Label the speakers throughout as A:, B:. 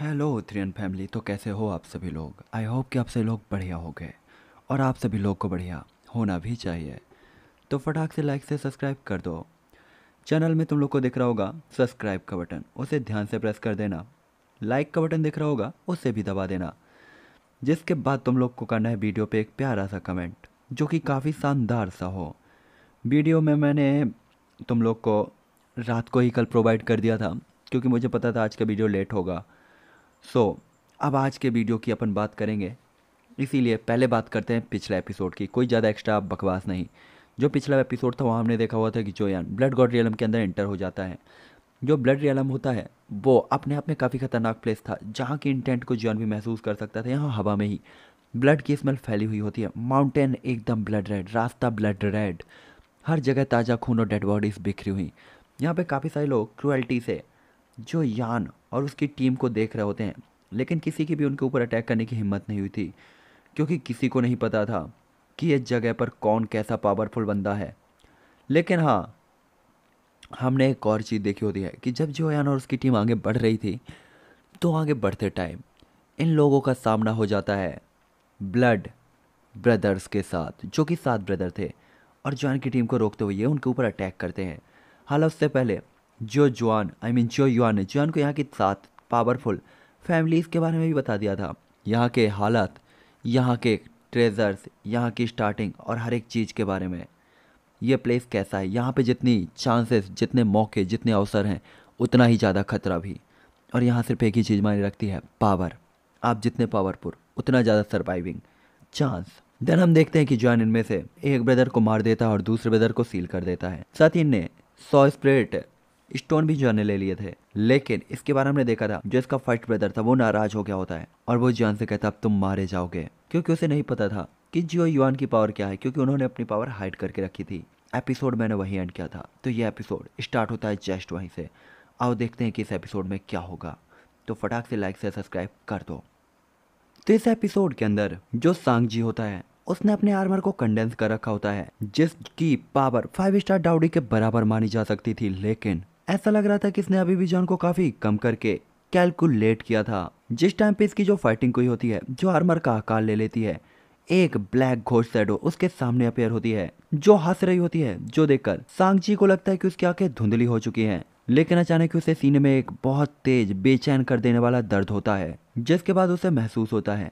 A: Hello उत्तरियन family तो कैसे हो आप सभी लोग आई होप कि आप सभी लोग बढ़िया हो गए और आप सभी लोग को बढ़िया होना भी चाहिए तो फटाक से लाइक से सब्सक्राइब कर दो चैनल में तुम लोग को दिख रहा होगा सब्सक्राइब का बटन उसे ध्यान से प्रेस कर देना लाइक का बटन दिख रहा होगा उसे भी दबा देना जिसके बाद तुम लोग को करना है वीडियो पे एक प्यारा सा कमेंट जो कि काफ़ी शानदार सा हो वीडियो में मैंने तुम लोग को रात को ही कल प्रोवाइड कर दिया था क्योंकि मुझे पता था आज का वीडियो लेट होगा सो so, अब आज के वीडियो की अपन बात करेंगे इसीलिए पहले बात करते हैं पिछले एपिसोड की कोई ज़्यादा एक्स्ट्रा बकवास नहीं जो पिछला एपिसोड था वहाँ हमने देखा हुआ था कि जोयान ब्लड गॉड रियलम के अंदर एंटर हो जाता है जो ब्लड रियलम होता है वो अपने आप में काफ़ी खतरनाक प्लेस था जहाँ की इंटेंट को जोयान भी महसूस कर सकता था यहाँ हवा में ही ब्लड की स्मेल फैली हुई होती है माउंटेन एकदम ब्लड रेड रास्ता ब्लड रेड हर जगह ताज़ा खून और डेड बॉडीज़ बिखरी हुई यहाँ पे काफ़ी सारे लोग क्रुअल्टी से जो यान और उसकी टीम को देख रहे होते हैं लेकिन किसी की भी उनके ऊपर अटैक करने की हिम्मत नहीं हुई थी क्योंकि किसी को नहीं पता था कि इस जगह पर कौन कैसा पावरफुल बंदा है लेकिन हाँ हमने एक और चीज़ देखी होती है कि जब जोयान और उसकी टीम आगे बढ़ रही थी तो आगे बढ़ते टाइम इन लोगों का सामना हो जाता है ब्लड ब्रदर्स के साथ जो कि सात ब्रदर थे और जॉन की टीम को रोकते हुए उनके ऊपर अटैक करते हैं हालांकि उससे पहले जो जुआन आई मीन जो युआन ने जुआन को यहाँ की सात पावरफुल फैमिलीज़ के बारे में भी बता दिया था यहाँ के हालात यहाँ के ट्रेजर्स यहाँ की स्टार्टिंग और हर एक चीज़ के बारे में ये प्लेस कैसा है यहाँ पे जितनी चांसेस जितने मौके जितने अवसर हैं उतना ही ज़्यादा खतरा भी और यहाँ सिर्फ एक ही चीज़ मायने रखती है पावर आप जितने पावरफुल उतना ज़्यादा सर्वाइविंग चांस देन हम देखते हैं कि जॉन इनमें से एक ब्रदर को मार देता है और दूसरे ब्रदर को सील कर देता है साथ ही इनने सौ स्प्रेट स्टोन भी जॉन ने ले लिए थे लेकिन इसके बारे में देखा था जो इसका फर्स्ट ब्रदर था वो नाराज हो गया होता है और वो जॉन से कहता अब तुम मारे जाओगे क्योंकि उसे नहीं पता था कि जियो युआन की पावर क्या है क्योंकि उन्होंने अपनी पावर हाइड करके रखी थी एपिसोड मैंने वही एंड किया था तो ये एपिसोड स्टार्ट होता है जस्ट वहीं से आओ देखते हैं कि इस एपिसोड में क्या होगा तो फटाक से लाइक से सब्सक्राइब कर दो तो इस एपिसोड के अंदर जो सांग जी होता है उसने अपने आर्मर को कंडेंस कर रखा होता है जिसकी पावर फाइव स्टार डाउडी के बराबर मानी जा सकती थी लेकिन ऐसा लग रहा था कि इसने अभी भी जॉन को काफ़ी कम करके कैलकुलेट किया था जिस टाइम पे इसकी जो फाइटिंग कोई होती है जो आर्मर का आकार ले लेती है एक ब्लैक घोष सैडो उसके सामने अपेयर होती है जो हंस रही होती है जो देखकर सांग जी को लगता है कि उसकी आंखें धुंधली हो चुकी हैं लेकिन अचानक उसे सीने में एक बहुत तेज बेचैन कर देने वाला दर्द होता है जिसके बाद उसे महसूस होता है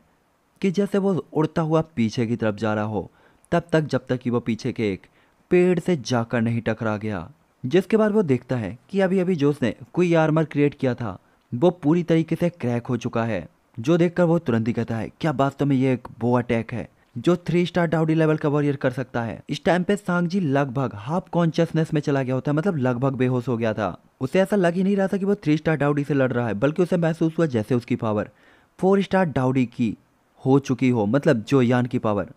A: कि जैसे वो उड़ता हुआ पीछे की तरफ जा रहा हो तब तक जब तक कि वो पीछे के एक पेड़ से जाकर नहीं टकरा गया जिसके बाद वो देखता है कि अभी अभी जो उसने कोई आर्मर क्रिएट किया था वो पूरी तरीके से क्रैक हो चुका है जो देखकर वो तुरंत ही कहता है क्या वास्तव तो में ये एक बो अटैक है जो थ्री स्टार डाउडी लेवल का वॉरियर कर सकता है इस टाइम पे सांग जी लगभग हाफ कॉन्शियसनेस में चला गया होता है मतलब लगभग बेहोश हो गया था उसे ऐसा लग ही नहीं रहा था कि वो थ्री स्टार डाउडी से लड़ रहा है बल्कि उसे महसूस हुआ जैसे उसकी पावर फोर स्टार डाउडी की हो चुकी हो मतलब जो यान की पावर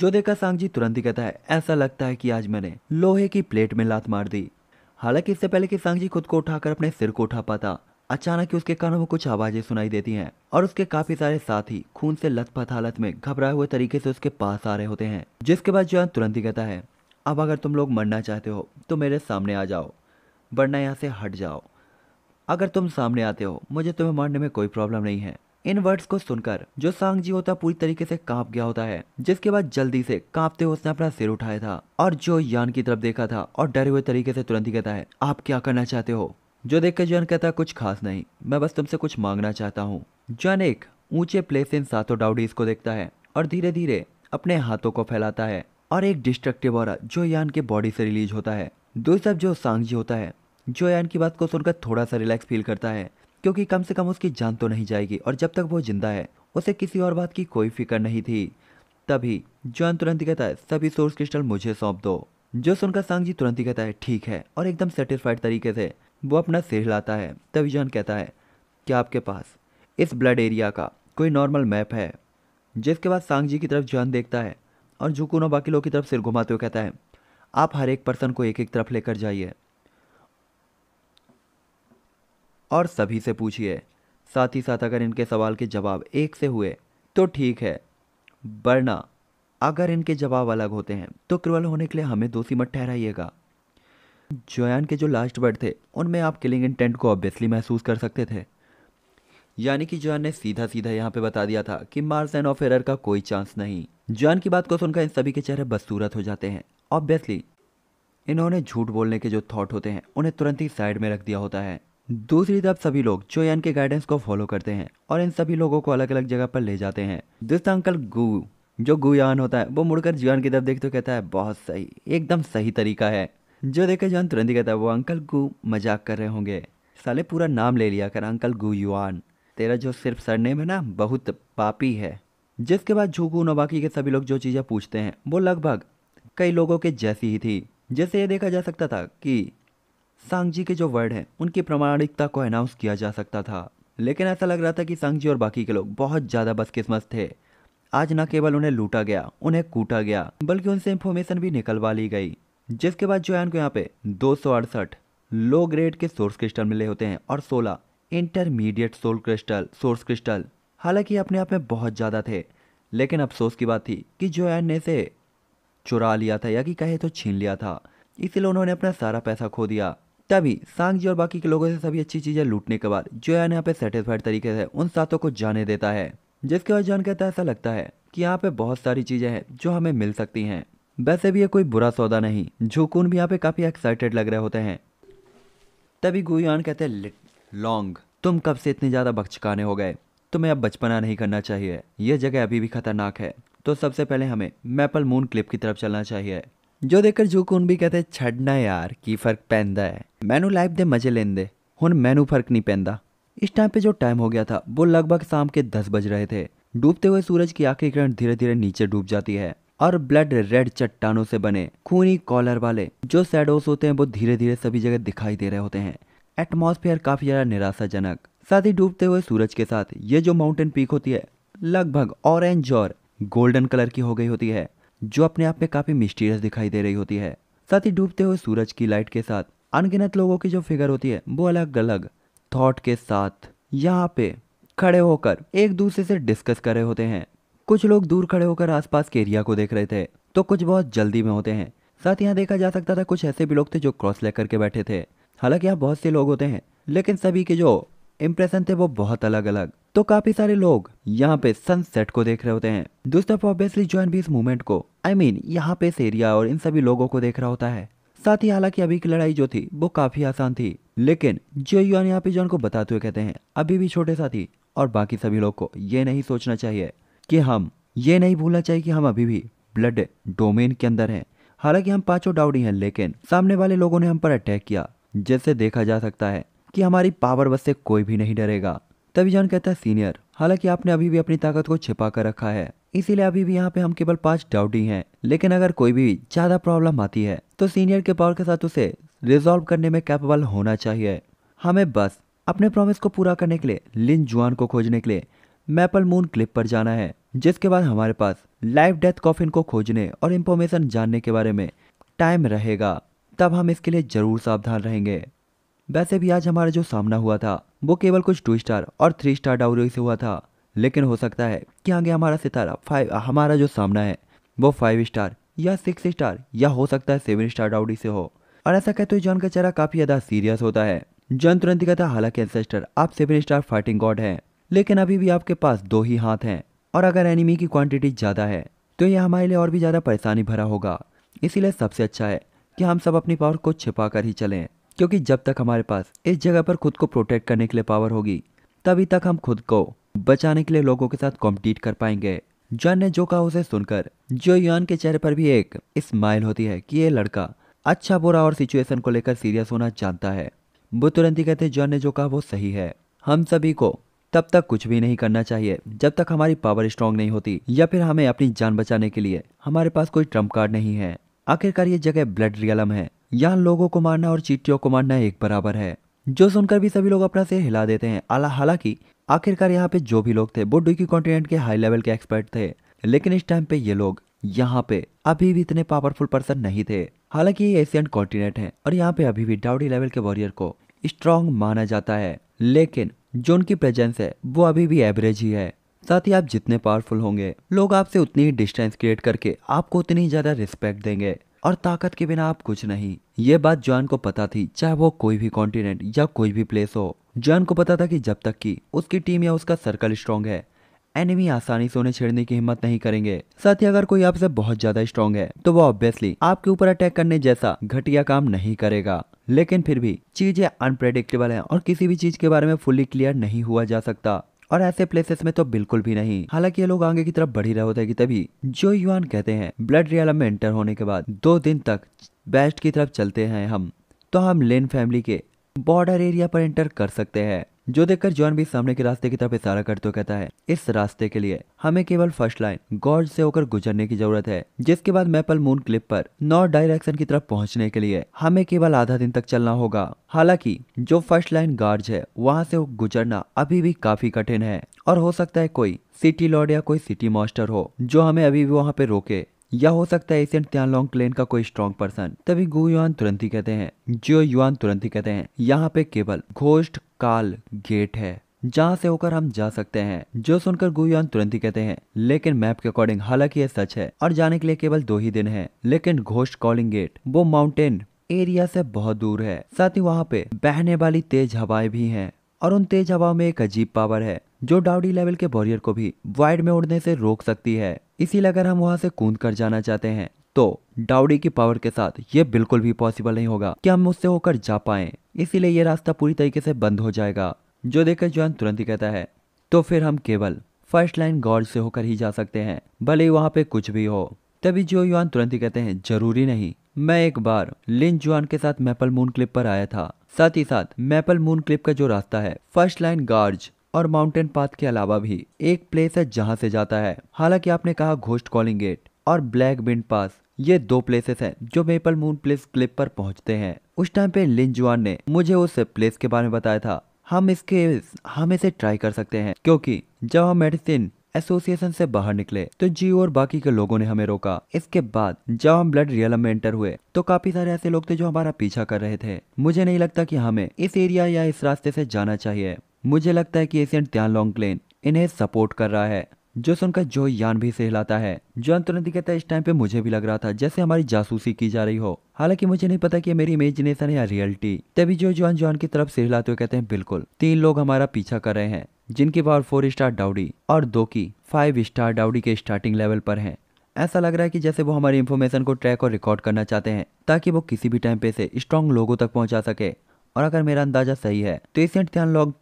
A: जो देखा सांगजी तुरंत ही कहता है ऐसा लगता है कि आज मैंने लोहे की प्लेट में लात मार दी हालांकि इससे पहले कि सांगजी खुद को उठाकर अपने सिर को उठा पाता अचानक ही उसके कानों में कुछ आवाजें सुनाई देती हैं और उसके काफी सारे साथी खून से लथपथ हालत में घबराए हुए तरीके से उसके पास आ रहे होते हैं जिसके बाद जो तुरंत ही कहता है अब अगर तुम लोग मरना चाहते हो तो मेरे सामने आ जाओ वरना यहाँ से हट जाओ अगर तुम सामने आते हो मुझे तुम्हें मारने में कोई प्रॉब्लम नहीं है इन वर्ड्स को सुनकर जो सांग जी होता पूरी तरीके से कांप गया होता है जिसके बाद जल्दी से कांपते हुए उसने अपना सिर उठाया था और जो यान की तरफ देखा था और डरे हुए तरीके से तुरंत ही कहता है आप क्या करना चाहते हो जो देख कर जॉन कहता कुछ खास नहीं मैं बस तुमसे कुछ मांगना चाहता हूँ जॉन एक ऊंचे प्लेस इन सातों डाउडीज को देखता है और धीरे धीरे अपने हाथों को फैलाता है और एक डिस्ट्रक्टिव और जो यान के बॉडी से रिलीज होता है दूसरा जो सांगजी होता है जो यान की बात को सुनकर थोड़ा सा रिलैक्स फील करता है क्योंकि कम से कम उसकी जान तो नहीं जाएगी और जब तक वो जिंदा है उसे किसी और बात की कोई फिक्र नहीं थी तभी जॉन तुरंत ही कहता है सभी सोर्स क्रिस्टल मुझे सौंप दो जो सुनकर सांग जी तुरंत ही कहता है ठीक है और एकदम सेटिस्फाइड तरीके से वो अपना सिर लाता है तभी जॉन कहता है क्या आपके पास इस ब्लड एरिया का कोई नॉर्मल मैप है जिसके बाद सांग जी की तरफ जॉन देखता है और जुकुनो बाकी लोगों की तरफ सिर घुमाते हुए कहता है आप हर एक पर्सन को एक एक तरफ लेकर जाइए और सभी से पूछिए साथ ही साथ अगर इनके सवाल के जवाब एक से हुए तो ठीक है वरना अगर इनके जवाब अलग होते हैं तो क्रवल होने के लिए हमें दोषी मत ठहराइएगा जोयान के जो लास्ट वर्ड थे उनमें आप किलिंग इंटेंट को ऑब्वियसली महसूस कर सकते थे यानी कि जोयान ने सीधा सीधा यहाँ पे बता दिया था कि मार्स एंड ऑफ एरर का कोई चांस नहीं जोयान की बात को सुनकर इन सभी के चेहरे बदसूरत हो जाते हैं ऑब्वियसली इन्होंने झूठ बोलने के जो थॉट होते हैं उन्हें तुरंत ही साइड में रख दिया होता है दूसरी तरफ सभी लोग चोयन के गाइडेंस को फॉलो करते हैं और इन सभी लोगों को अलग अलग जगह पर ले जाते हैं दूसरा अंकल गु जो गुयान होता है वो मुड़कर जुआन की तरफ देखते हुए कहता है बहुत सही एकदम सही तरीका है जो देखे जुआन तुरंत ही कहता है वो अंकल गु मजाक कर रहे होंगे साले पूरा नाम ले लिया कर अंकल गु युआन तेरा जो सिर्फ सरनेम है ना बहुत पापी है जिसके बाद झूकू नोबाकी के सभी लोग जो चीज़ें पूछते हैं वो लगभग कई लोगों के जैसी ही थी जैसे ये देखा जा सकता था कि सांगजी के जो वर्ड हैं उनकी प्रमाणिकता को अनाउंस किया जा सकता था लेकिन ऐसा लग रहा था कि सांगजी और बाकी के लोग बहुत ज़्यादा बदकिस्मत थे आज न केवल उन्हें लूटा गया उन्हें कूटा गया बल्कि उनसे इन्फॉर्मेशन भी निकलवा ली गई जिसके बाद जोयान को यहाँ पे दो लो ग्रेड के सोर्स क्रिस्टल मिले होते हैं और 16 intermediate soul crystal source crystal हालांकि अपने आप में बहुत ज़्यादा थे लेकिन अफसोस की बात थी कि जोयान ने इसे चुरा लिया था या कि कहे तो छीन लिया था इसीलिए उन्होंने अपना सारा पैसा खो दिया तभी सांग जी और बाकी के लोगों से सभी अच्छी चीज़ें लूटने के बाद जोयान यहाँ पे सेटिस्फाइड तरीके से उन सातों को जाने देता है जिसके बाद जान कहता तो ऐसा लगता है कि यहाँ पे बहुत सारी चीज़ें हैं जो हमें मिल सकती हैं वैसे भी ये कोई बुरा सौदा नहीं झुकून भी यहाँ पे काफ़ी एक्साइटेड लग रहे होते हैं तभी गुयान कहते हैं लॉन्ग तुम कब से इतने ज़्यादा बचकाने हो गए तुम्हें अब बचपना नहीं करना चाहिए यह जगह अभी भी खतरनाक है तो सबसे पहले हमें मैपल मून क्लिप की तरफ चलना चाहिए देखकर जो कौन भी कहते छड़ना यार की फर्क पैंदा है मैनू लाइफ दे मजे ਮਜ਼ੇ दे हुन ਮੈਨੂੰ फर्क नहीं पैंदा इस टाइम पे जो टाइम हो गया था वो लगभग शाम के दस बज रहे थे डूबते हुए सूरज की आखिरी किरण धीरे धीरे नीचे डूब जाती है और ब्लड रेड चट्टानों से बने खूनी कॉलर वाले जो सैडोस होते हैं वो धीरे धीरे सभी जगह दिखाई दे रहे होते हैं एटमॉस्फेयर काफी ज्यादा निराशाजनक साथ ही डूबते हुए सूरज के साथ ये जो माउंटेन पीक होती है लगभग ऑरेंज और गोल्डन कलर की हो गई होती है जो अपने आप में काफी मिस्टीरियस दिखाई दे रही होती है साथ ही डूबते हुए सूरज की लाइट के साथ अनगिनत लोगों की जो फिगर होती है वो अलग अलग थॉट के साथ यहाँ पे खड़े होकर एक दूसरे से डिस्कस कर रहे होते हैं कुछ लोग दूर खड़े होकर आसपास के एरिया को देख रहे थे तो कुछ बहुत जल्दी में होते हैं साथ यहाँ देखा जा सकता था कुछ ऐसे भी लोग थे जो क्रॉस लेकर करके बैठे थे हालांकि यहाँ बहुत से लोग होते हैं लेकिन सभी के जो इम्प्रेशन थे वो बहुत अलग अलग तो काफी सारे लोग यहाँ पे सनसेट को देख रहे होते हैं दूसरी तरफ ऑब्वियसली ज्वाइन भी इस मूवमेंट को आई I मीन mean, यहाँ पे इस एरिया और इन सभी लोगों को देख रहा होता है साथ ही हालांकि अभी की लड़ाई जो थी वो काफी आसान थी लेकिन जो युवा यहाँ पे जॉन को बताते हुए कहते हैं अभी भी छोटे साथी और बाकी सभी लोग को ये नहीं सोचना चाहिए कि हम ये नहीं भूलना चाहिए कि हम अभी भी ब्लड डोमेन के अंदर हैं हालांकि हम पांचों डाउडी हैं लेकिन सामने वाले लोगों ने हम पर अटैक किया जिससे देखा जा सकता है कि हमारी पावर बस से कोई भी नहीं डरेगा तभी जॉन कहता है सीनियर हालांकि आपने अभी भी अपनी ताकत को छिपा कर रखा है इसीलिए अभी भी यहाँ पे हम केवल पांच डाउटी हैं लेकिन अगर कोई भी ज्यादा प्रॉब्लम आती है तो सीनियर के पावर के साथ उसे रिजॉल्व करने में कैपेबल होना चाहिए हमें बस अपने प्रॉमिस को पूरा करने के लिए लिन जुआन को खोजने के लिए मैपल मून क्लिप पर जाना है जिसके बाद हमारे पास लाइफ डेथ कॉफिन को खोजने और इंफॉर्मेशन जानने के बारे में टाइम रहेगा तब हम इसके लिए जरूर सावधान रहेंगे वैसे भी आज हमारा जो सामना हुआ था वो केवल कुछ टू स्टार और थ्री स्टार डाउरी से हुआ था लेकिन हो सकता है कि आगे हमारा सितारा फाइव हमारा जो सामना है वो फाइव स्टार या सिक्स स्टार या हो सकता है सेवन स्टार डाउरी से हो और ऐसा कहते हुए जॉन का चेहरा काफी ज्यादा सीरियस होता है जॉन तुरंत कहता है हालांकि एंसेस्टर आप सेवन स्टार फाइटिंग गॉड हैं लेकिन अभी भी आपके पास दो ही हाथ हैं और अगर एनिमी की क्वांटिटी ज़्यादा है तो यह हमारे लिए और भी ज़्यादा परेशानी भरा होगा इसीलिए सबसे अच्छा है कि हम सब अपनी पावर को छिपा कर ही चलें क्योंकि जब तक हमारे पास इस जगह पर खुद को प्रोटेक्ट करने के लिए पावर होगी तभी तक हम खुद को बचाने के लिए लोगों के साथ कॉम्पीट कर पाएंगे जॉन ने जो कहा उसे सुनकर जो यॉन के चेहरे पर भी एक स्माइल होती है कि ये लड़का अच्छा बुरा और सिचुएशन को लेकर सीरियस होना जानता है वो तुरंत ही कहते जॉन ने जो कहा वो सही है हम सभी को तब तक कुछ भी नहीं करना चाहिए जब तक हमारी पावर स्ट्रांग नहीं होती या फिर हमें अपनी जान बचाने के लिए हमारे पास कोई ट्रम्प कार्ड नहीं है आखिरकार ये जगह ब्लड रियलम है यहाँ लोगों को मारना और चीटियों को मारना एक बराबर है जो सुनकर भी सभी लोग अपना से हिला देते हैं आला हालांकि आखिरकार यहाँ पे जो भी लोग थे वो डुकी कॉन्टिनेंट के हाई लेवल के एक्सपर्ट थे लेकिन इस टाइम पे ये लोग यहाँ पे अभी भी इतने पावरफुल पर्सन नहीं थे हालांकि ये एशियन कॉन्टिनेंट है और यहाँ पे अभी भी डाउडी लेवल के वॉरियर को स्ट्रांग माना जाता है लेकिन जो उनकी प्रेजेंस है वो अभी भी एवरेज ही है साथ ही आप जितने पावरफुल होंगे लोग आपसे उतनी ही डिस्टेंस क्रिएट करके आपको उतनी ज्यादा रिस्पेक्ट देंगे और ताकत के बिना आप कुछ नहीं ये बात जॉन को पता थी चाहे वो कोई भी कॉन्टिनेंट या कोई भी प्लेस हो जॉन को पता था कि जब तक कि उसकी टीम या उसका सर्कल स्ट्रांग है एनिमी आसानी से उन्हें छेड़ने की हिम्मत नहीं करेंगे साथ ही अगर कोई आपसे बहुत ज्यादा स्ट्रांग है तो वो ऑब्वियसली आपके ऊपर अटैक करने जैसा घटिया काम नहीं करेगा लेकिन फिर भी चीजें अनप्रेडिक्टेबल हैं और किसी भी चीज के बारे में फुली क्लियर नहीं हुआ जा सकता और ऐसे प्लेसेस में तो बिल्कुल भी नहीं हालांकि ये लोग आगे की तरफ बढ़ ही रहे होते हैं कि तभी जो युवान कहते हैं ब्लड रियालम में एंटर होने के बाद दो दिन तक बेस्ट की तरफ चलते हैं हम तो हम लेन फैमिली के बॉर्डर एरिया पर एंटर कर सकते हैं जो देखकर जॉन भी सामने के रास्ते की तरफ इशारा करते हुए कहता है इस रास्ते के लिए हमें केवल फर्स्ट लाइन गॉड से होकर गुजरने की जरूरत है जिसके बाद मैपल मून क्लिप पर नॉर्थ डायरेक्शन की तरफ पहुंचने के लिए हमें केवल आधा दिन तक चलना होगा हालांकि जो फर्स्ट लाइन गार्ड है वहाँ से गुजरना अभी भी काफी कठिन है और हो सकता है कोई सिटी लॉर्ड या कोई सिटी मास्टर हो जो हमें अभी भी वहाँ पे रोके या हो सकता है एशियन त्यानलोंग क्लेन का कोई स्ट्रॉन्ग पर्सन तभी गु युआन तुरंत ही कहते हैं जो युआन तुरंत ही कहते हैं यहाँ पे केवल घोष्ट काल गेट है जहाँ से होकर हम जा सकते हैं जो सुनकर गुयान तुरंत ही कहते हैं लेकिन मैप के अकॉर्डिंग हालांकि यह सच है और जाने के लिए केवल दो ही दिन है लेकिन घोष्ट कॉलिंग गेट वो माउंटेन एरिया से बहुत दूर है साथ ही वहाँ पे बहने वाली तेज हवाएं भी हैं और उन तेज हवाओं में एक अजीब पावर है जो डाउडी लेवल के बॉरियर को भी वाइड में उड़ने से रोक सकती है इसीलिए अगर हम वहाँ से कूद कर जाना चाहते हैं तो डाउडी की पावर के साथ ये बिल्कुल भी पॉसिबल नहीं होगा कि हम उससे होकर जा पाए इसीलिए ये रास्ता पूरी तरीके से बंद हो जाएगा जो देखकर जॉन तुरंत ही कहता है तो फिर हम केवल फर्स्ट लाइन गॉड से होकर ही जा सकते हैं भले ही वहाँ पे कुछ भी हो तभी जो युआन तुरंत ही कहते हैं जरूरी नहीं मैं एक बार लिन जुआन के साथ मैपल मून क्लिप पर आया था साथ ही साथ मैपल मून क्लिप का जो रास्ता है फर्स्ट लाइन गार्ज और माउंटेन पाथ के अलावा भी एक प्लेस है जहाँ से जाता है हालांकि आपने कहा घोस्ट कॉलिंग गेट और ब्लैक बिंड पास ये दो प्लेसेस हैं जो मेपल मून प्लेस क्लिप पर पहुंचते हैं उस टाइम पे लिन जुआन ने मुझे उस प्लेस के बारे में बताया था हम इसके हम इसे ट्राई कर सकते हैं क्योंकि जब हम मेडिसिन एसोसिएशन से बाहर निकले तो जियो और बाकी के लोगों ने हमें रोका इसके बाद जब हम ब्लड रियलम में एंटर हुए तो काफी सारे ऐसे लोग थे जो हमारा पीछा कर रहे थे मुझे नहीं लगता कि हमें इस एरिया या इस रास्ते से जाना चाहिए मुझे लगता है कि एशियन त्यान लॉन्ग क्लेन इन्हें सपोर्ट कर रहा है जो सुनकर जो यान भी सहलाता है जो तुरंत ही कहता है इस टाइम पे मुझे भी लग रहा था जैसे हमारी जासूसी की जा रही हो हालांकि मुझे नहीं पता कि मेरी इमेजिनेशन है या रियलिटी तभी जो जॉन जॉन की तरफ सहलाते हुए कहते हैं बिल्कुल तीन लोग हमारा पीछा कर रहे हैं जिनकी पावर फोर स्टार डाउडी और दो की फाइव स्टार डाउडी के स्टार्टिंग लेवल पर है ऐसा लग रहा है कि जैसे वो हमारी इन्फॉर्मेशन को ट्रैक और रिकॉर्ड करना चाहते हैं ताकि वो किसी भी टाइम पे से स्ट्रॉन्ग लोगों तक पहुंचा सके और अगर मेरा अंदाजा सही है तो एसेंट त्यान लॉग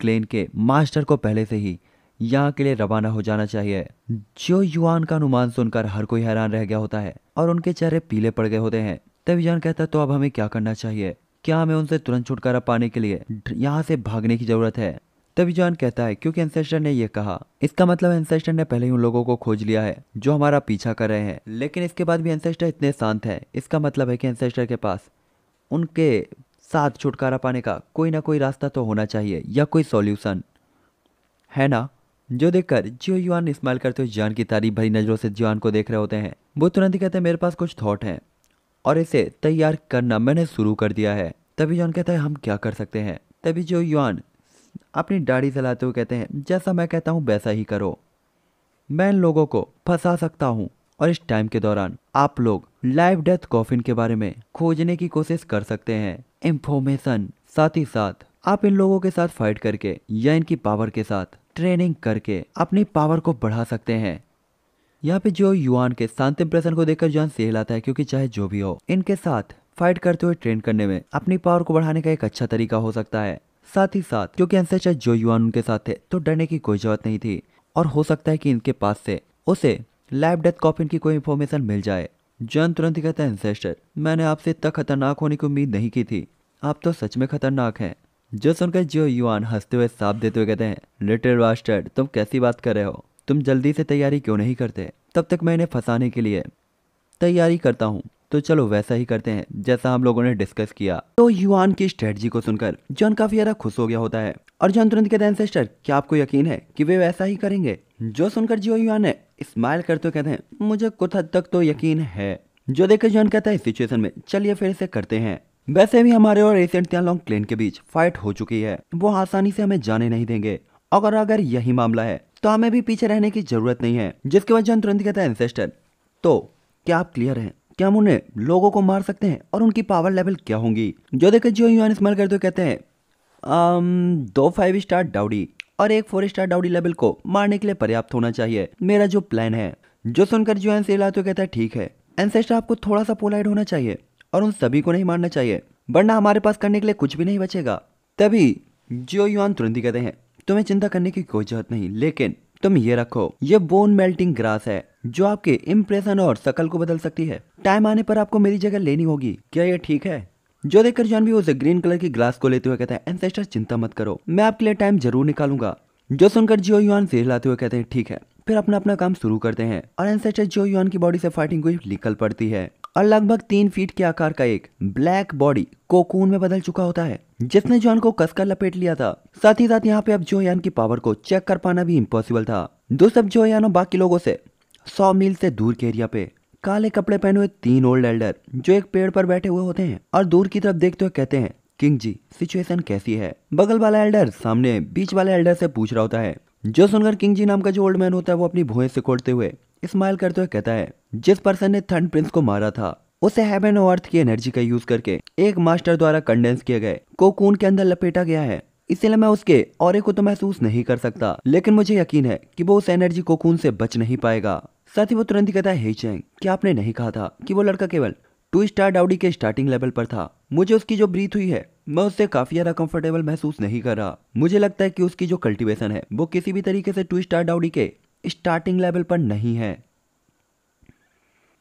A: क्लेन के मास्टर को पहले से ही यहाँ के लिए रवाना हो जाना चाहिए जो युवान का अनुमान सुनकर हर कोई हैरान रह गया होता है और उनके चेहरे पीले पड़ गए होते हैं तभी जान कहता है तो अब हमें क्या करना चाहिए क्या हमें उनसे तुरंत छुटकारा पाने के लिए यहाँ से भागने की जरूरत है तभी जान कहता है क्योंकि एंसेस्टर ने यह कहा इसका मतलब एंसेस्टर ने पहले ही उन लोगों को खोज लिया है जो हमारा पीछा कर रहे हैं लेकिन इसके बाद भी एंसेस्टर इतने शांत है इसका मतलब है कि एंसेस्टर के पास उनके साथ छुटकारा पाने का कोई ना कोई रास्ता तो होना चाहिए या कोई सॉल्यूशन है ना जो देखकर जियो युआन स्माइल करते हुए जान की तारीफ भरी नज़रों से जियान को देख रहे होते हैं वो तुरंत ही कहते हैं मेरे पास कुछ थॉट हैं और इसे तैयार करना मैंने शुरू कर दिया है तभी जॉन कहता है हम क्या कर सकते हैं तभी जो युआन अपनी दाढ़ी चलाते हुए कहते हैं जैसा मैं कहता हूँ वैसा ही करो मैं इन लोगों को फंसा सकता हूँ और इस टाइम के दौरान आप लोग लाइव डेथ कॉफिन के बारे में खोजने की कोशिश कर सकते हैं इंफॉर्मेशन साथ ही साथ आप इन लोगों के साथ फाइट करके या इनकी पावर के साथ ट्रेनिंग करके अपनी पावर को बढ़ा सकते हैं यहाँ पे जो युआन के शांत इंप्रेशन को देखकर जॉन सहलाता है क्योंकि चाहे जो भी हो इनके साथ फाइट करते हुए ट्रेन करने में अपनी पावर को बढ़ाने का एक अच्छा तरीका हो सकता है साथ ही साथ क्योंकि अनसेचर जो युवान उनके साथ थे तो डरने की कोई जरूरत नहीं थी और हो सकता है कि इनके पास से उसे लाइव डेथ कॉपिन की कोई इन्फॉर्मेशन मिल जाए जॉन तुरंत ही कहता है मैंने आपसे इतना खतरनाक होने की उम्मीद नहीं की थी आप तो सच में खतरनाक हैं जो सुनकर जियो युवान हंसते हुए साफ देते हुए कहते हैं लिटिल वास्टर्ड तुम कैसी बात कर रहे हो तुम जल्दी से तैयारी क्यों नहीं करते तब तक मैं इन्हें फंसाने के लिए तैयारी करता हूँ तो चलो वैसा ही करते हैं जैसा हम लोगों ने डिस्कस किया तो युआन की स्ट्रेटजी को सुनकर जॉन काफी ज्यादा खुश हो गया होता है और जॉन तुरंत कहते हैं सिस्टर क्या आपको यकीन है कि वे वैसा ही करेंगे जो सुनकर जियो युआन ने स्माइल करते हुए कहते हैं मुझे कुछ हद तक तो यकीन है जो देखकर जॉन कहता है सिचुएशन में चलिए फिर इसे करते हैं वैसे भी हमारे और एशियन तियांलोंग क्लेन के बीच फाइट हो चुकी है वो आसानी से हमें जाने नहीं देंगे और अगर यही मामला है तो हमें भी पीछे रहने की जरूरत नहीं है जिसके वजह तुरंत कहता है एंसेस्टर तो क्या आप क्लियर हैं क्या हम उन्हें लोगों को मार सकते हैं और उनकी पावर लेवल क्या होंगी जो देखे जियो युआन इस्तेमाल करते हुए कहते हैं दो फाइव स्टार डाउडी और एक फोर स्टार डाउडी लेवल को मारने के लिए पर्याप्त होना चाहिए मेरा जो प्लान है जो सुनकर जियो एन से कहता है ठीक है एनसेस्टर आपको थोड़ा सा पोलाइड होना चाहिए और उन सभी को नहीं मारना चाहिए वरना हमारे पास करने के लिए कुछ भी नहीं बचेगा तभी जियो युआन तुरंत ही कहते हैं तुम्हें चिंता करने की कोई जरूरत नहीं लेकिन तुम ये रखो ये बोन मेल्टिंग ग्रास है जो आपके इम्प्रेशन और शकल को बदल सकती है टाइम आने पर आपको मेरी जगह लेनी होगी क्या ये ठीक है जो देखकर जॉन भी उसे ग्रीन कलर की ग्लास को लेते हुए कहते हैं एंसेस्टर चिंता मत करो मैं आपके लिए टाइम जरूर निकालूंगा जो सुनकर जियो युआन से हिलाते हुए कहते हैं ठीक है फिर अपना अपना काम शुरू करते हैं और एंसेस्टर जियो युआन की बॉडी से फाइटिंग हुई निकल पड़ती है और लगभग तीन फीट के आकार का एक ब्लैक बॉडी कोकून में बदल चुका होता है जिसने जॉन को कसकर लपेट लिया था साथ ही साथ यहाँ पे अब जोयान की पावर को चेक कर पाना भी इम्पोसिबल था दोस्त अब जोयान और बाकी लोगों से सौ मील से दूर के एरिया पे काले कपड़े पहने हुए तीन ओल्ड एल्डर जो एक पेड़ पर बैठे हुए होते हैं और दूर की तरफ देखते हुए कहते हैं किंग जी सिचुएशन कैसी है बगल वाला एल्डर सामने बीच वाले एल्डर से पूछ रहा होता है जो सुनकर किंग जी नाम का जो ओल्ड मैन होता है वो अपनी भुएं से खोलते हुए स्माइल करते हुए कहता है जिस पर्सन ने थंड प्रिंस को मारा था उसे हेवन और अर्थ की एनर्जी का यूज करके एक मास्टर द्वारा कंडेंस किए गए कोकून के अंदर लपेटा गया है इसलिए मैं उसके और को तो महसूस नहीं कर सकता लेकिन मुझे यकीन है कि वो उस एनर्जी कोकून से बच नहीं पाएगा साथ ही वो तुरंत ही कहता है हे कि आपने नहीं कहा था कि वो लड़का केवल टू स्टार डाउडी के स्टार्टिंग लेवल पर था मुझे उसकी जो ब्रीथ हुई है मैं उससे काफी ज्यादा कंफर्टेबल महसूस नहीं कर रहा मुझे लगता है कि उसकी जो कल्टीवेशन है वो किसी भी तरीके से टू स्टार डाउडी के स्टार्टिंग लेवल पर नहीं है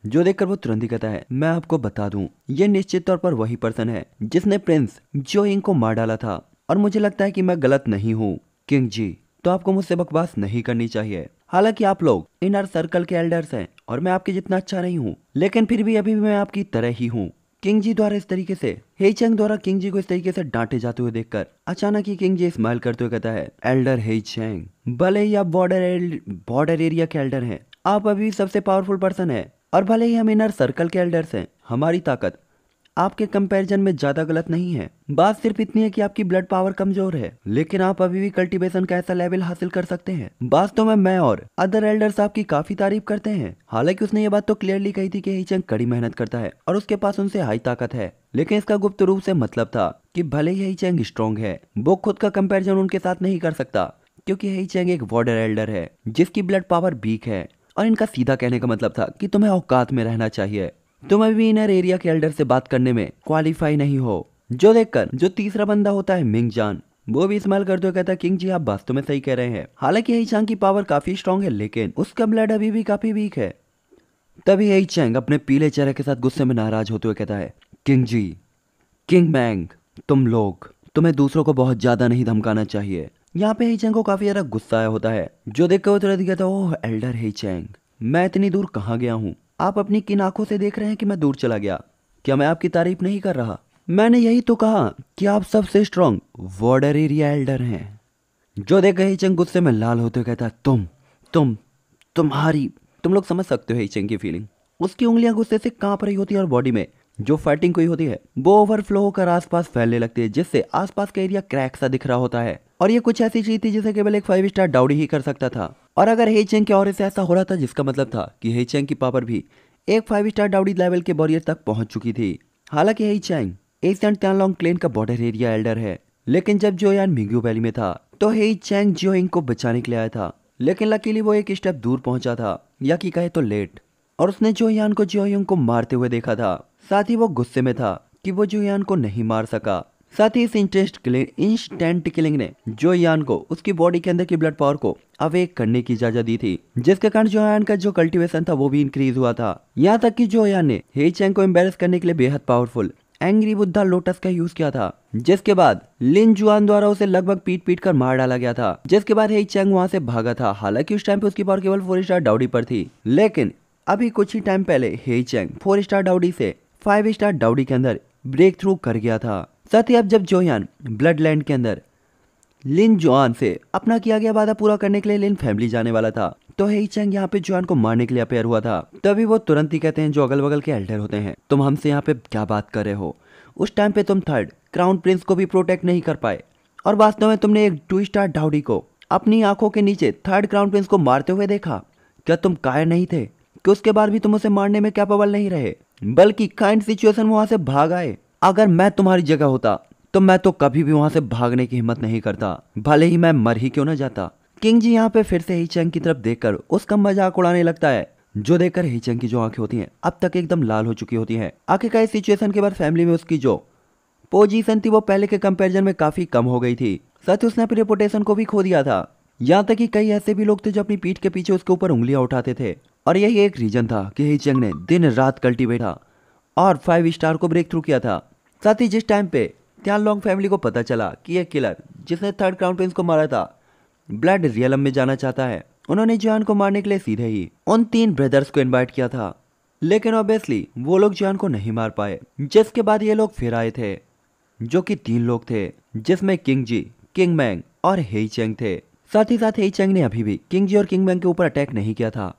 A: जो देखकर वो तुरंत ही कहता है मैं आपको बता दूं ये निश्चित तौर पर वही पर्सन है जिसने प्रिंस जो इंग को मार डाला था और मुझे लगता है कि मैं गलत नहीं हूँ किंग जी तो आपको मुझसे बकवास नहीं करनी चाहिए हालांकि आप लोग इनर सर्कल के एल्डर्स हैं और मैं आपके जितना अच्छा नहीं हूँ लेकिन फिर भी अभी भी मैं आपकी तरह ही हूँ किंग जी द्वारा इस तरीके से हेचंग द्वारा किंग जी को इस तरीके से डांटे जाते हुए देखकर अचानक ही किंग जी स्माइल करते हुए कहता है एल्डर हेचंग भले ही आप बॉर्डर बॉर्डर एरिया के एल्डर हैं आप अभी सबसे पावरफुल पर्सन है और भले ही हम इनर सर्कल के एल्डर्स हैं हमारी ताकत आपके कंपैरिजन में ज्यादा गलत नहीं है बात सिर्फ इतनी है कि आपकी ब्लड पावर कमजोर है लेकिन आप अभी भी कल्टीवेशन का ऐसा लेवल हासिल कर सकते हैं वास्तव में मैं और अदर एल्डर्स आपकी काफी तारीफ करते हैं हालांकि उसने ये बात तो क्लियरली कही थी कि हिचंग कड़ी मेहनत करता है और उसके पास उनसे हाई ताकत है लेकिन इसका गुप्त रूप से मतलब था कि भले ही चैंग स्ट्रॉन्ग है वो खुद का कम्पेरिजन उनके साथ नहीं कर सकता क्योंकि ही चैंग एक बॉर्डर एल्डर है जिसकी ब्लड पावर वीक है और इनका सीधा कहने का मतलब था कि तुम्हें औकात में रहना चाहिए तुम अभी इनर एरिया के एल्डर से बात करने में क्वालिफाई नहीं हो जो देखकर जो तीसरा बंदा होता है मिंग जान वो भी इस्तेमाल करते हुए कहता है किंग जी आप वास्तव में सही कह रहे हैं हालांकि हई चांग की पावर काफी स्ट्रांग है लेकिन उसका ब्लड अभी भी काफी वीक है तभी हई चैंग अपने पीले चेहरे के साथ गुस्से में नाराज होते हुए कहता है किंग जी किंग मैंग तुम लोग तुम्हें दूसरों को बहुत ज्यादा नहीं धमकाना चाहिए यहाँ पे चैंग को काफी ज्यादा गुस्सा आया होता है जो देख कर वो तुरंत कहता ओह एल्डर चैंग मैं इतनी दूर कहाँ गया हूँ आप अपनी किन आंखों से देख रहे हैं कि मैं दूर चला गया क्या मैं आपकी तारीफ नहीं कर रहा मैंने यही तो कहा कि आप सबसे स्ट्रांग वॉर्डर एरिया एल्डर हैं जो गए चंग गुस्से में लाल होते कहता तुम तुम तुम्हारी तुम लोग समझ सकते हो चंग की फीलिंग उसकी उंगलियां गुस्से से कांप रही होती है और बॉडी में जो फाइटिंग हुई होती है वो ओवरफ्लो होकर आसपास फैलने लगती है जिससे आसपास का एरिया क्रैक सा दिख रहा होता है और ये कुछ ऐसी चीज थी जिसे केवल एक फाइव स्टार डाउडी ही कर सकता था और अगर हे चेंग की ओर से ऐसा हो रहा था जिसका मतलब था कि हे चेंग की पावर भी एक फाइव स्टार डाउडी लेवल के बॉरियर तक पहुंच चुकी थी हालांकि हे चैंग एशियन टैनलोंग क्लेन का बॉर्डर एरिया एल्डर है लेकिन जब जो यान मिंग्यू वैली में था तो हे चैंग जियोइंग को बचाने के लिए आया था लेकिन लकीली वो एक स्टेप दूर पहुंचा था या कि कहे तो लेट और उसने जो यान को जियोइंग को मारते हुए देखा था साथ ही वो गुस्से में था कि वो जो यान को नहीं मार सका साथ ही इस इंटरेस्ट किलिंग इंस्टेंट किलिंग ने जो यान को उसकी बॉडी के अंदर की ब्लड पावर को अवेक करने की इजाजत दी थी जिसके कारण यान का जो कल्टीवेशन था वो भी इंक्रीज हुआ था यहाँ तक कि यान ने हे चैंग को एम्बेस करने के लिए बेहद पावरफुल एंग्री बुद्धा लोटस का यूज किया था जिसके बाद लिन जुआन द्वारा उसे लगभग पीट पीट कर मार डाला गया था जिसके बाद हे चैंग वहाँ से भागा था हालांकि उस टाइम पे उसकी पावर केवल फोर स्टार डाउडी पर थी लेकिन अभी कुछ ही टाइम पहले हे चैंग फोर स्टार डाउडी से फाइव स्टार डाउडी के अंदर ब्रेक थ्रू कर गया था साथ ही अब जब जोयान ब्लड लैंड के अंदर लिन जोआन से अपना किया गया वादा पूरा करने के लिए लिन फैमिली जाने वाला था तो हेई चैंग यहाँ पे जुआन को मारने के लिए अपेयर हुआ था तभी वो तुरंत ही कहते हैं जो अगल बगल के एल्डर होते हैं तुम हमसे यहाँ पे क्या बात कर रहे हो उस टाइम पे तुम थर्ड क्राउन प्रिंस को भी प्रोटेक्ट नहीं कर पाए और वास्तव में तुमने एक टू स्टार डाउडी को अपनी आंखों के नीचे थर्ड क्राउन प्रिंस को मारते हुए देखा क्या तुम कायर नहीं थे कि उसके बाद भी तुम उसे मारने में कैपेबल नहीं रहे बल्कि काइंड सिचुएशन वहां से भाग आए अगर मैं तुम्हारी जगह होता तो मैं तो कभी भी वहां से भागने की हिम्मत नहीं करता भले ही मैं मर ही क्यों ना जाता किंग जी यहाँ पे फिर से हिचंग की तरफ देखकर उसका मजाक उड़ाने लगता है जो देखकर हिचंग की जो आंखें होती हैं अब तक एकदम लाल हो चुकी होती हैं आखिरकार इस सिचुएशन के बाद फैमिली में उसकी जो पोजीशन थी वो पहले के कंपैरिजन में काफी कम हो गई थी साथ ही उसने अपनी रेपुटेशन को भी खो दिया था यहाँ तक कि कई ऐसे भी लोग थे जो अपनी पीठ के पीछे उसके ऊपर उंगलियां उठाते थे और यही एक रीजन था कि हिचंग ने दिन रात कल्टीवेट और फाइव स्टार को ब्रेक थ्रू किया था साथ ही जिस टाइम पे त्यान लॉन्ग फैमिली को पता चला कि यह किलर जिसने थर्ड क्राउन प्रिंस को मारा था ब्लड रियलम में जाना चाहता है उन्होंने जॉन को मारने के लिए सीधे ही उन तीन ब्रदर्स को इन्वाइट किया था लेकिन ऑब्वियसली वो लोग जॉन को नहीं मार पाए जिसके बाद ये लोग फिर आए थे जो कि तीन लोग थे जिसमें किंग जी किंग मैंग और हेई चेंग थे साथ ही साथ हेई चेंग ने अभी भी किंग जी और किंग मैंग के ऊपर अटैक नहीं किया था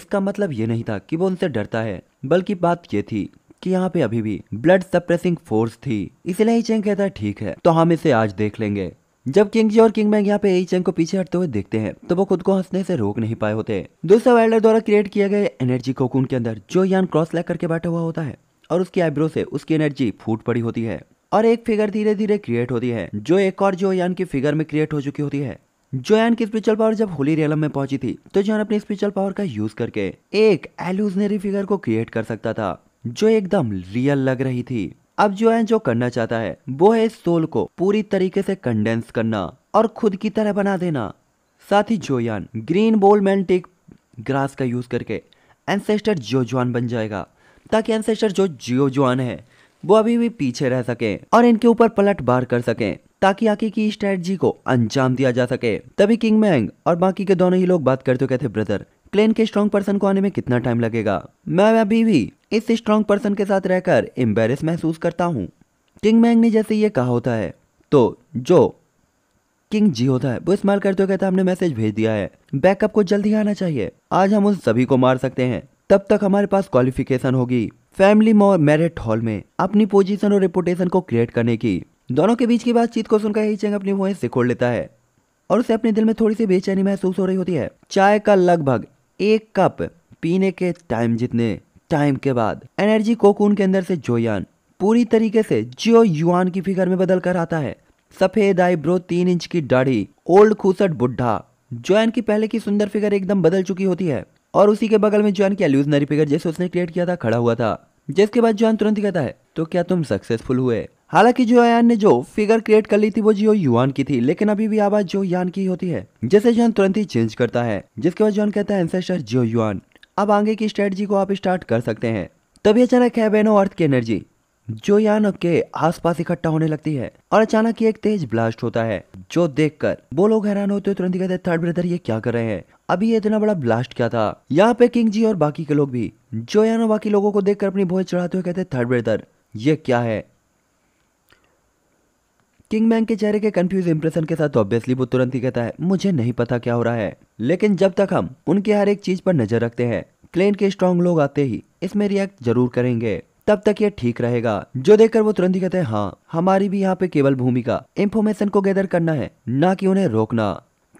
A: इसका मतलब ये नहीं था कि वो उनसे डरता है बल्कि बात ये थी कि यहाँ पे अभी भी ब्लड सप्रेसिंग फोर्स थी इसलिए ही चेंग कहता है ठीक है तो हम इसे आज देख लेंगे जब किंग जी और किंग मैंग यहाँ पे एई चेंग को पीछे हटते हुए देखते हैं तो वो खुद को हंसने से रोक नहीं पाए होते दूसरा वाइल्डर द्वारा क्रिएट किया गया एनर्जी कोकून के अंदर जो यान क्रॉस लैग करके बैठा हुआ होता है और उसकी आईब्रो से उसकी एनर्जी फूट पड़ी होती है और एक फिगर धीरे धीरे क्रिएट होती है जो एक और जो यान की फिगर में क्रिएट हो चुकी होती है जो यान की स्पिरिचुअल पावर जब होली रियलम में पहुंची थी तो जो अपनी स्पिरिचुअल पावर का यूज करके एक एल्यूजनरी फिगर को क्रिएट कर सकता था जो एकदम रियल लग रही थी अब जो है जो करना चाहता है वो है इस सोल को पूरी तरीके से कंडेंस करना और खुद की तरह बना देना साथ ही जोयान ग्रीन बॉल मेंटिक ग्रास का यूज करके एंसेस्टर जोजवान बन जाएगा ताकि एंसेस्टर जो जियोजवान है वो अभी भी पीछे रह सके और इनके ऊपर पलट बार कर सके ताकि आगे की स्ट्रेटजी को अंजाम दिया जा सके तभी किंग मैंग और बाकी के दोनों ही लोग बात करते कहते ब्रदर क्लेन के स्ट्रॉन्ग पर्सन को आने में कितना टाइम लगेगा मैं अभी भी इस स्ट्रॉन्ग पर्सन के साथ रहकर एम्बेरस महसूस करता हूँ किंग मैंग ने जैसे ये कहा होता है तो जो किंग जी होता है वो इस्तेमाल करते हुए कहता है हमने मैसेज भेज दिया है बैकअप को जल्दी आना चाहिए आज हम उन सभी को मार सकते हैं तब तक हमारे पास क्वालिफिकेशन होगी फैमिली मैरिट हॉल में अपनी पोजीशन और रिपोर्टेशन को क्रिएट करने की दोनों के बीच की बातचीत को सुनकर ही चेंग अपनी वोएं सिकोड़ लेता है और उसे अपने दिल में थोड़ी सी बेचैनी महसूस हो रही होती है चाय का लगभग एक कप पीने के टाइम जितने टाइम के बाद एनर्जी कोकून के अंदर से जोयान पूरी तरीके से जियो युआन की फिगर में बदल कर आता है सफेद आईब्रो तीन इंच की दाढ़ी ओल्ड खूसट बुढ़ा जोयान की पहले की सुंदर फिगर एकदम बदल चुकी होती है और उसी के बगल में जोयान की एल्यूजनरी फिगर जैसे उसने क्रिएट किया था खड़ा हुआ था जिसके बाद जोयान तुरंत कहता है तो क्या तुम सक्सेसफुल हुए हालांकि जो यान ने जो फिगर क्रिएट कर ली थी वो जियो युआन की थी लेकिन अभी भी आवाज जो यान की होती है जिसे जॉन तुरंत ही चेंज करता है जिसके बाद जो कहता है एंसेस्टर जियो युआन अब आगे की स्ट्रेटजी को आप स्टार्ट कर सकते हैं तभी अचानक है बेनो अर्थ की एनर्जी जो यान के आसपास इकट्ठा होने लगती है और अचानक ही एक तेज ब्लास्ट होता है जो देखकर वो लोग हैरान होते हैं तुरंत कहते हैं थर्ड ब्रदर ये क्या कर रहे हैं अभी ये इतना बड़ा ब्लास्ट क्या था यहाँ पे किंग जी और बाकी के लोग भी जो यानो बाकी लोगों को देखकर अपनी भोज चढ़ाते हुए कहते हैं थर्ड ब्रदर ये क्या है किंग मैन के चेहरे के कंफ्यूज इंप्रेशन के साथ ऑब्वियसली वो तुरंत ही कहता है मुझे नहीं पता क्या हो रहा है लेकिन जब तक हम उनके हर एक चीज पर नजर रखते हैं क्लेन के स्ट्रॉन्ग लोग आते ही इसमें रिएक्ट जरूर करेंगे तब तक ये ठीक रहेगा जो देखकर वो तुरंत ही कहते हैं हाँ हमारी भी यहाँ पे केवल भूमिका इन्फॉर्मेशन को गैदर करना है ना कि उन्हें रोकना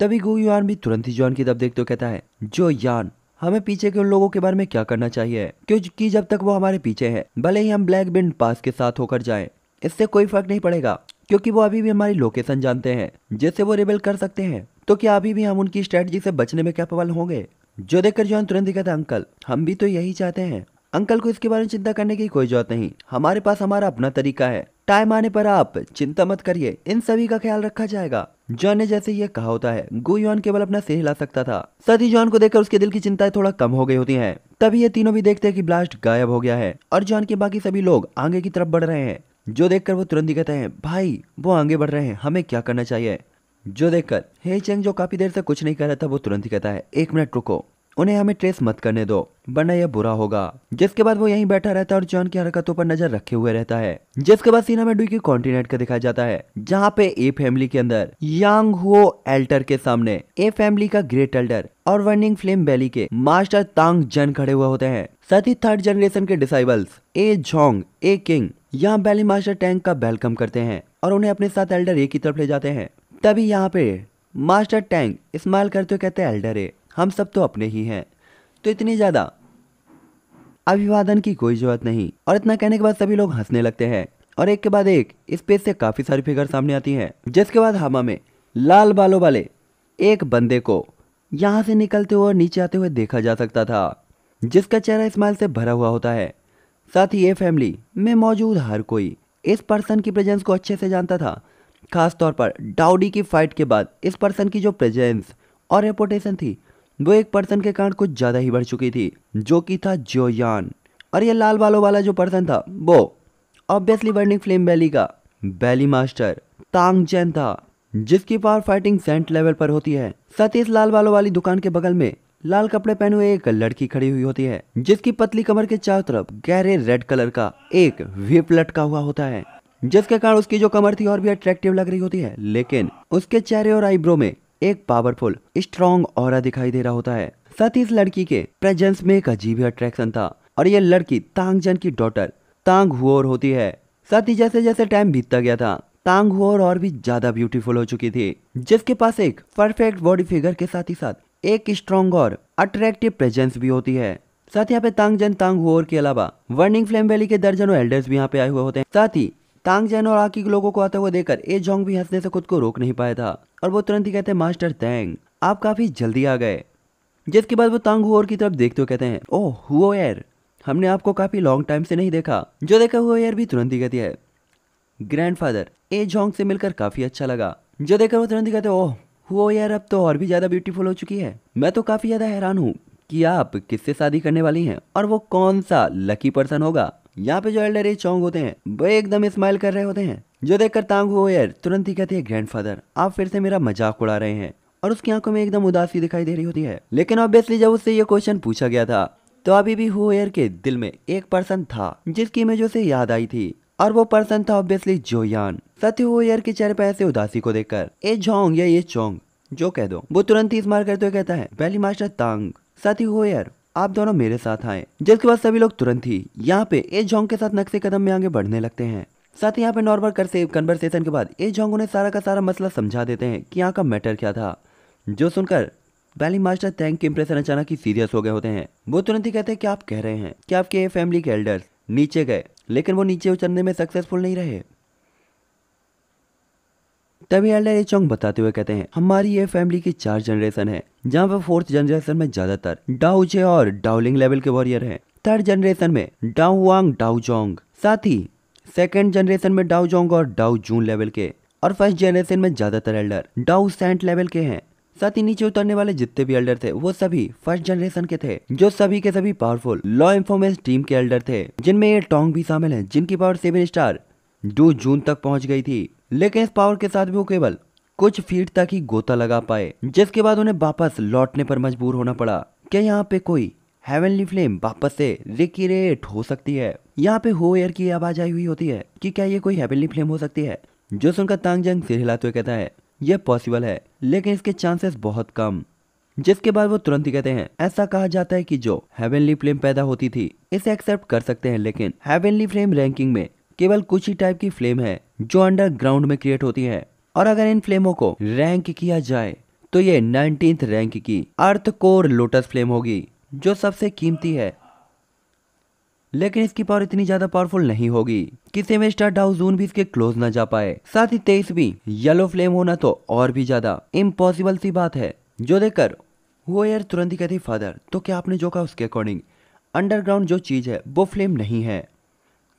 A: तभी गु यान भी तुरंत ही जॉन की तब देखते तो कहता है जो यान हमें पीछे के उन लोगों के बारे में क्या करना चाहिए क्योंकि जब तक वो हमारे पीछे है भले ही हम ब्लैक बिन पास के साथ होकर जाए इससे कोई फर्क नहीं पड़ेगा क्योंकि वो अभी भी हमारी लोकेशन जानते हैं जिससे वो रिबेल कर सकते हैं तो क्या अभी भी हम उनकी स्ट्रेटजी से बचने में कैपेबल होंगे जो देखकर जॉन तुरंत दिखा था अंकल हम भी तो यही चाहते हैं अंकल को इसके बारे में चिंता करने की कोई जरूरत नहीं हमारे पास हमारा अपना तरीका है टाइम आने पर आप चिंता मत करिए इन सभी का ख्याल रखा जाएगा जॉन ने जैसे यह कहा होता है गु गुयन केवल अपना सिर हिला सकता था साथ ही जॉन को देखकर उसके दिल की चिंताएं थोड़ा कम हो गई होती हैं। तभी ये तीनों भी देखते हैं कि ब्लास्ट गायब हो गया है और जॉन के बाकी सभी लोग आगे की तरफ बढ़ रहे हैं जो देखकर वो तुरंत ही कहता है भाई वो आगे बढ़ रहे हैं हमें क्या करना चाहिए जो देखकर हे चेंग जो काफी देर तक कुछ नहीं कर रहा था वो तुरंत ही कहता है एक मिनट रुको उन्हें हमें ट्रेस मत करने दो वरना यह बुरा होगा जिसके बाद वो यहीं बैठा रहता है और जॉन की हरकतों पर नजर रखे हुए रहता है जिसके बाद सीना में डुकी कॉन्टिनेंट का दिखाया जाता है जहाँ पे ए फैमिली के अंदर यांग हुओ एल्टर के सामने ए फैमिली का ग्रेट एल्डर और वर्निंग फ्लेम वैली के मास्टर तांग जन खड़े हुए होते हैं साथ ही थर्ड जनरेशन के डिसाइबल्स ए झोंग ए किंग यहाँ बैली मास्टर टैंक का वेलकम करते हैं और उन्हें अपने साथ एल्डर ए की तरफ ले जाते हैं तभी यहाँ पे मास्टर टैंक स्माइल करते हुए कहते हैं एल्डर ए हम सब तो अपने ही हैं तो इतनी ज़्यादा अभिवादन की कोई जरूरत नहीं और इतना कहने के बाद सभी लोग हंसने लगते हैं और एक के बाद एक स्पेस से काफ़ी सारी फिगर सामने आती हैं जिसके बाद हवा में लाल बालों वाले एक बंदे को यहाँ से निकलते हुए और नीचे आते हुए देखा जा सकता था जिसका चेहरा स्माइल से भरा हुआ होता है साथ ही ये फैमिली में मौजूद हर कोई इस पर्सन की प्रेजेंस को अच्छे से जानता था खास तौर पर डाउडी की फाइट के बाद इस पर्सन की जो प्रेजेंस और रेपोटेशन थी वो एक पर्सन के कारण कुछ ज़्यादा ही बढ़ चुकी थी जो कि था जोयान और ये लाल बालों वाला जो पर्सन था वो ऑब्वियसली बर्निंग फ्लेम वैली का वैली मास्टर तांग जैन था जिसकी पावर फाइटिंग सेंट लेवल पर होती है साथ ही इस लाल बालों वाली दुकान के बगल में लाल कपड़े पहने हुए एक लड़की खड़ी हुई होती है जिसकी पतली कमर के चारों तरफ गहरे रेड कलर का एक व्हीप लटका हुआ होता है जिसके कारण उसकी जो कमर थी और भी अट्रैक्टिव लग रही होती है लेकिन उसके चेहरे और आईब्रो में एक पावरफुल स्ट्रॉन्ग और दिखाई दे रहा होता है साथ ही इस लड़की के प्रेजेंस में एक अजीब अट्रैक्शन था और ये लड़की तांगजन की डॉटर तांग हुओर होती है साथ ही जैसे जैसे टाइम बीतता गया था तांग हुओर और भी ज्यादा ब्यूटीफुल हो चुकी थी जिसके पास एक परफेक्ट बॉडी फिगर के साथ ही साथ एक स्ट्रॉन्ग और अट्रैक्टिव प्रेजेंस भी होती है साथ ही यहाँ पे तांग जन तांग होर के अलावा वर्निंग फ्लेम वैली के दर्जनों एल्डर्स भी यहाँ पे आए हुए होते हैं साथ ही तांग जैन और आकी के लोगों को आते हुए देखकर ए जोंग भी हंसने से खुद को रोक नहीं पाया था और वो तुरंत ही कहते हैं मास्टर तैंग आप काफी जल्दी आ गए जिसके बाद वो तांग होर की तरफ देखते हुए कहते हैं ओह हुओ एयर हमने आपको काफी लॉन्ग टाइम से नहीं देखा जो देखा हुआ एयर भी तुरंत ही कहती है ग्रैंडफादर ए जोंग से मिलकर काफी अच्छा लगा जो देखकर वो तुरंत ही कहते ओह हुआ यार अब तो और भी ज़्यादा ब्यूटीफुल हो चुकी है मैं तो काफ़ी ज़्यादा हैरान हूँ कि आप किससे शादी करने वाली हैं और वो कौन सा लकी पर्सन होगा यहाँ पे जो एल्डर चौंग होते हैं वो एकदम स्माइल कर रहे होते हैं जो देखकर तांग यार तुरंत ही कहती है ग्रैंड आप फिर से मेरा मजाक उड़ा रहे हैं और उसकी आंखों में एकदम उदासी दिखाई दे रही होती है लेकिन ऑब्वियसली जब उससे ये क्वेश्चन पूछा गया था तो अभी भी हुएयर के दिल में एक पर्सन था जिसकी इमेज उसे याद आई थी और वो पर्सन था ऑब्वियसली जोयान सत्य हो यार के चेहरे पर ऐसे उदासी को देखकर ए झोंग या ये चोंग जो कह दो वो तुरंत ही मार करते हुए कहता है पहली मास्टर तांग सत्य हो यार आप दोनों मेरे साथ आए जिसके बाद सभी लोग तुरंत ही यहाँ पे ए झोंग के साथ नक्शे कदम में आगे बढ़ने लगते हैं साथ ही यहाँ पे नॉर्मल कर से कन्वर्सेशन के बाद ए झोंग उन्हें सारा का सारा मसला समझा देते हैं कि यहाँ का मैटर क्या था जो सुनकर बैली मास्टर तैंग के इम्प्रेशन अचानक ही सीरियस हो गए होते हैं वो तुरंत ही कहते हैं कि आप कह रहे हैं कि आपके फैमिली के एल्डर्स नीचे गए लेकिन वो नीचे उतरने में सक्सेसफुल नहीं रहे तभी एल्डर चौंग बताते हुए कहते हैं हमारी ये फैमिली की चार जनरेशन है जहाँ पर फोर्थ जनरेशन में ज्यादातर डाउचे और डाउलिंग लेवल के वॉरियर हैं थर्ड जनरेशन में डाउवांग डाउजोंग साथ ही सेकेंड जनरेशन में डाउजोंग और डाउ जून लेवल के और फर्स्ट जनरेशन में ज्यादातर एल्डर डाउ सेंट लेवल के हैं साथ ही नीचे उतरने वाले जितने भी एल्डर थे वो सभी फर्स्ट जनरेशन के थे जो सभी के सभी पावरफुल लॉ इन्फॉर्मेंस टीम के एल्डर थे जिनमें ये टोंग भी शामिल है जिनकी पावर सेवन स्टार दो जून तक पहुंच गई थी लेकिन इस पावर के साथ भी वो केवल कुछ फीट तक ही गोता लगा पाए जिसके बाद उन्हें वापस लौटने पर मजबूर होना पड़ा क्या यहाँ पे कोई हेवनली फ्लेम वापस से रिकेट हो सकती है यहाँ पे हो एयर की आवाज आई हुई होती है कि क्या ये कोई हेवनली फ्लेम हो सकती है जो सुनकर तांगजंग सिर हिलाते हुए कहता है यह पॉसिबल है लेकिन इसके चांसेस बहुत कम जिसके बाद वो तुरंत ही कहते हैं ऐसा कहा जाता है कि जो हेवनली फ्लेम पैदा होती थी इसे एक्सेप्ट कर सकते हैं लेकिन हेवनली फ्लेम रैंकिंग में केवल कुछ ही टाइप की फ्लेम है जो अंडरग्राउंड में क्रिएट होती है और अगर इन फ्लेमों को रैंक किया जाए तो ये नाइनटीन रैंक की अर्थ कोर लोटस फ्लेम होगी जो सबसे कीमती है लेकिन इसकी पावर इतनी ज्यादा पावरफुल नहीं होगी किसी में स्टार डाउजून भी इसके क्लोज ना जा पाए साथ ही तेईसवीं येलो फ्लेम होना तो और भी ज्यादा इम्पॉसिबल सी बात है जो देखकर वो यार तुरंत ही कहती फादर तो क्या आपने जो कहा उसके अकॉर्डिंग अंडरग्राउंड जो चीज है वो फ्लेम नहीं है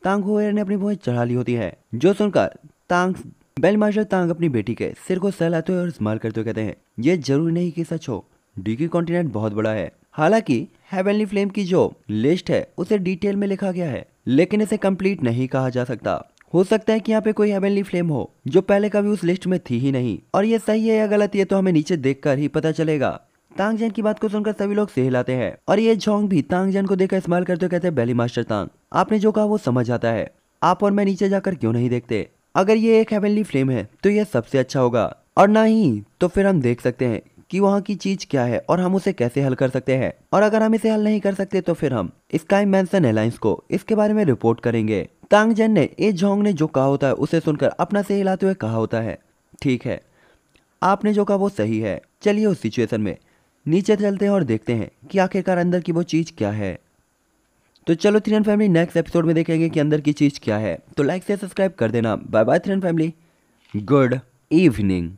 A: तांग हुएर ने अपनी भुएं चढ़ा ली होती है जो सुनकर तांग बेल मार्शल तांग अपनी बेटी के सिर को सहलाते हुए और इस्तेमाल करते हुए कहते हैं ये जरूरी नहीं कि सच हो डीकी कॉन्टिनेंट बहुत बड़ा है हालांकि हेवनली फ्लेम की जो लिस्ट है उसे डिटेल में लिखा गया है लेकिन इसे कंप्लीट नहीं कहा जा सकता हो सकता है कि यहाँ पे कोई हेवनली फ्लेम हो जो पहले कभी उस लिस्ट में थी ही नहीं और ये सही है या गलत ये तो हमें नीचे देख ही पता चलेगा तांगजैन की बात को सुनकर सभी लोग सहलाते हैं और ये झोंग भी तांगजैन को देखकर इस्तेमाल करते कहते हैं बेली मास्टर तांग आपने जो कहा वो समझ आता है आप और मैं नीचे जाकर क्यों नहीं देखते अगर ये एक हेवनली फ्लेम है तो यह सबसे अच्छा होगा और ना ही तो फिर हम देख सकते हैं कि वहाँ की चीज क्या है और हम उसे कैसे हल कर सकते हैं और अगर हम इसे हल नहीं कर सकते तो फिर हम स्काई मैंसन एयरलाइंस को इसके बारे में रिपोर्ट करेंगे तांगजन ने ए जोंग ने जो कहा होता है उसे सुनकर अपना से हिलाते हुए कहा होता है ठीक है आपने जो कहा वो सही है चलिए उस सिचुएशन में नीचे चलते हैं और देखते हैं कि आखिरकार अंदर की वो चीज़ क्या है तो चलो थ्रियन फैमिली नेक्स्ट एपिसोड में देखेंगे कि अंदर की चीज़ क्या है तो लाइक से सब्सक्राइब कर देना बाय बाय थ्रियन फैमिली गुड इवनिंग